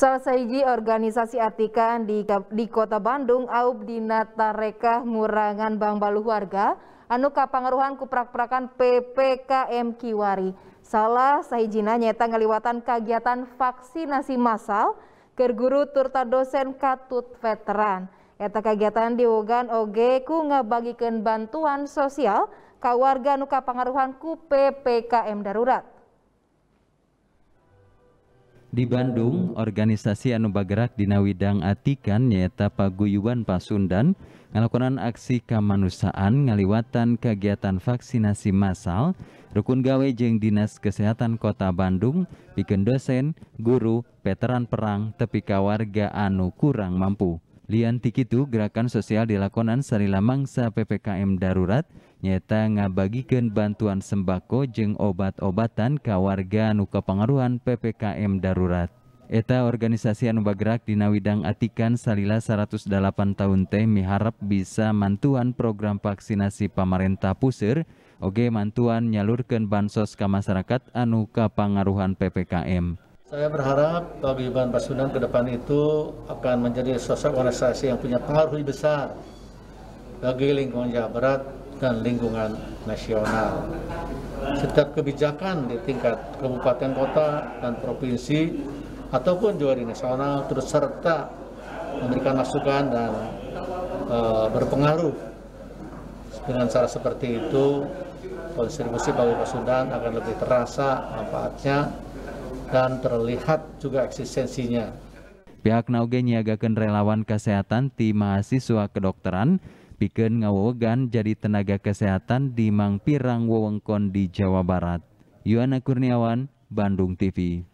Salah Selesai organisasi artikan di, di kota Bandung, Aub Reka Murangan Bang Baluh Warga, anu kapangaruhan kuprak-prakan PPKM Kiwari. Salah sahijina nyata ngeliwatan kegiatan vaksinasi massal ke guru turta dosen katut veteran. Eta kegiatan diogan oge ku ngabagikan bantuan sosial ke warga anu kapangaruhan ku PPKM darurat. Di Bandung, organisasi anu bergerak dina widang atikan nyaeta paguyuban Pasundan ngalakonan aksi kemanusiaan ngaliwatan kegiatan vaksinasi massal Rukun Gawe jeng Dinas Kesehatan Kota Bandung bikin dosen, guru, veteran perang tepi ka warga anu kurang mampu. Lianti itu gerakan sosial dilakonan sarila mangsa PPKM darurat nyata ngabagikan bantuan sembako jeng obat-obatan ke warga nu kepengaruhan PPKM darurat. Eta organisasi anu bergerak di Nawidang Atikan Salila 108 tahun teh miharap bisa mantuan program vaksinasi pemerintah pusir, oge mantuan nyalurkan bansos ke masyarakat anu kapangaruhan PPKM. Saya berharap Pak Pasundan ke depan itu akan menjadi sosok organisasi yang punya pengaruh besar bagi lingkungan Jawa Barat dan lingkungan nasional. Setiap kebijakan di tingkat kabupaten kota dan provinsi ataupun juga di nasional terus serta memberikan masukan dan e, berpengaruh dengan cara seperti itu kontribusi Pak Basudan akan lebih terasa manfaatnya akan terlihat juga eksistensinya. Pihak nauge nyiagakan relawan kesehatan di mahasiswa kedokteran bikin ngawogan jadi tenaga kesehatan di Mangpirang wewengkon di Jawa Barat. Yuana Kurniawan, Bandung TV.